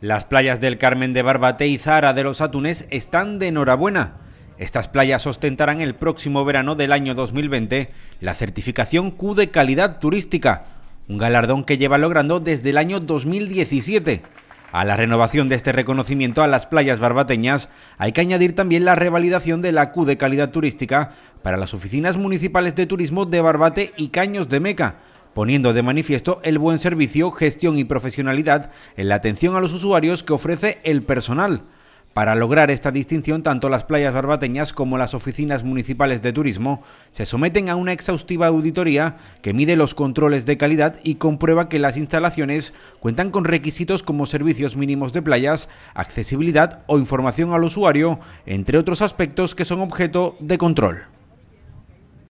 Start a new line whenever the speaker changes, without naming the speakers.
Las playas del Carmen de Barbate y Zara de los Atunes están de enhorabuena. Estas playas ostentarán el próximo verano del año 2020 la certificación Q de calidad turística, un galardón que lleva logrando desde el año 2017. A la renovación de este reconocimiento a las playas barbateñas hay que añadir también la revalidación de la Q de calidad turística para las oficinas municipales de turismo de Barbate y Caños de Meca, poniendo de manifiesto el buen servicio, gestión y profesionalidad en la atención a los usuarios que ofrece el personal. Para lograr esta distinción, tanto las playas barbateñas como las oficinas municipales de turismo se someten a una exhaustiva auditoría que mide los controles de calidad y comprueba que las instalaciones cuentan con requisitos como servicios mínimos de playas, accesibilidad o información al usuario, entre otros aspectos que son objeto de control.